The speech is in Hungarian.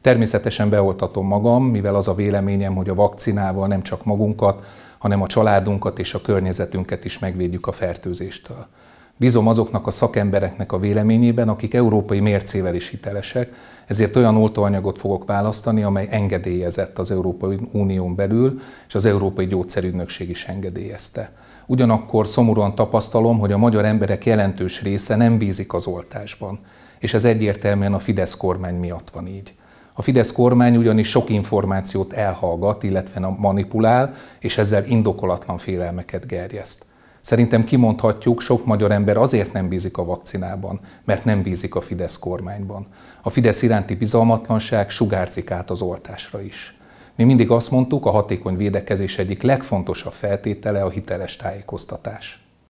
Természetesen beoltatom magam, mivel az a véleményem, hogy a vakcinával nem csak magunkat, hanem a családunkat és a környezetünket is megvédjük a fertőzéstől. Bízom azoknak a szakembereknek a véleményében, akik európai mércével is hitelesek, ezért olyan oltóanyagot fogok választani, amely engedélyezett az Európai Unión belül, és az Európai Gyógyszerügynökség is engedélyezte. Ugyanakkor szomorúan tapasztalom, hogy a magyar emberek jelentős része nem bízik az oltásban, és ez egyértelműen a Fidesz kormány miatt van így. A Fidesz kormány ugyanis sok információt elhallgat, illetve manipulál, és ezzel indokolatlan félelmeket gerjeszt. Szerintem kimondhatjuk, sok magyar ember azért nem bízik a vakcinában, mert nem bízik a Fidesz kormányban. A Fidesz iránti bizalmatlanság sugárzik át az oltásra is. Mi mindig azt mondtuk, a hatékony védekezés egyik legfontosabb feltétele a hiteles tájékoztatás.